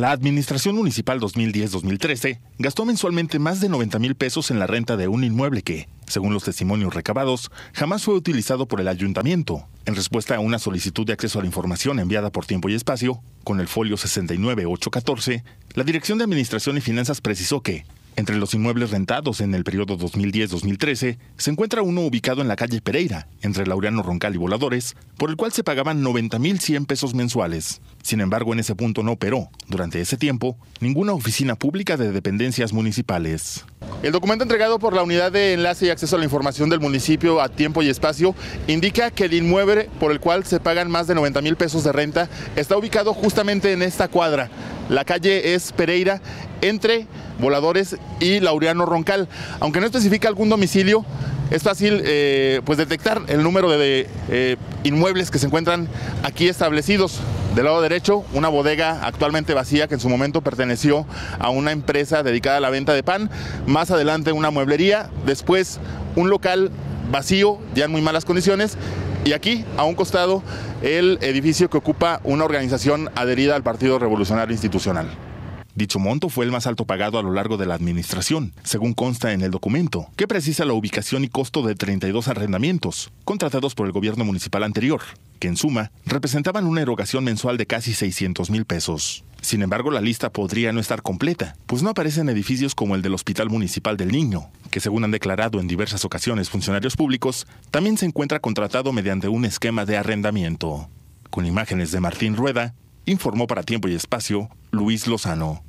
La Administración Municipal 2010-2013 gastó mensualmente más de 90 mil pesos en la renta de un inmueble que, según los testimonios recabados, jamás fue utilizado por el ayuntamiento. En respuesta a una solicitud de acceso a la información enviada por tiempo y espacio, con el folio 69814, la Dirección de Administración y Finanzas precisó que entre los inmuebles rentados en el periodo 2010-2013 se encuentra uno ubicado en la calle Pereira, entre Laureano Roncal y Voladores, por el cual se pagaban 90.100 pesos mensuales. Sin embargo, en ese punto no operó, durante ese tiempo, ninguna oficina pública de dependencias municipales. El documento entregado por la Unidad de Enlace y Acceso a la Información del municipio a tiempo y espacio indica que el inmueble por el cual se pagan más de 90 mil pesos de renta está ubicado justamente en esta cuadra. La calle es Pereira entre Voladores y Laureano Roncal. Aunque no especifica algún domicilio, es fácil eh, pues detectar el número de, eh, inmuebles que se encuentran aquí establecidos. Del lado derecho, una bodega actualmente vacía que en su momento perteneció a una empresa dedicada a la venta de pan. Más adelante una mueblería, después un local vacío, ya en muy malas condiciones. Y aquí, a un costado, el edificio que ocupa una organización adherida al Partido Revolucionario Institucional. Dicho monto fue el más alto pagado a lo largo de la administración, según consta en el documento, que precisa la ubicación y costo de 32 arrendamientos, contratados por el gobierno municipal anterior, que en suma representaban una erogación mensual de casi 600 mil pesos. Sin embargo, la lista podría no estar completa, pues no aparecen edificios como el del Hospital Municipal del Niño, que según han declarado en diversas ocasiones funcionarios públicos, también se encuentra contratado mediante un esquema de arrendamiento. Con imágenes de Martín Rueda, Informó para Tiempo y Espacio Luis Lozano.